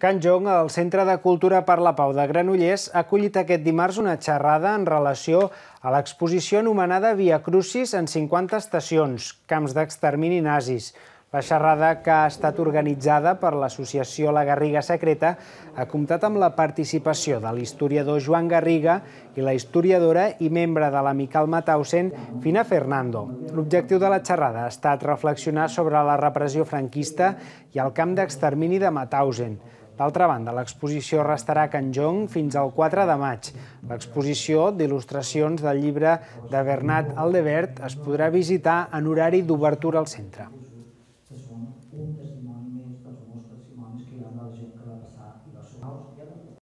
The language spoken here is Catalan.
Can Jong, el Centre de Cultura per la Pau de Granollers, ha acollit aquest dimarts una xerrada en relació a l'exposició anomenada Via Crucis en 50 estacions, camps d'extermini nazis. La xerrada, que ha estat organitzada per l'associació La Garriga Secreta, ha comptat amb la participació de l'historiador Joan Garriga i la historiadora i membre de l'amical Matausen, Fina Fernando. L'objectiu de la xerrada ha estat reflexionar sobre la repressió franquista i el camp d'extermini de Matausen. D'altra banda, l'exposició restarà a Canjong fins al 4 de maig. L'exposició d'il·lustracions del llibre de Bernat Aldebert es podrà visitar en horari d'obertura al centre.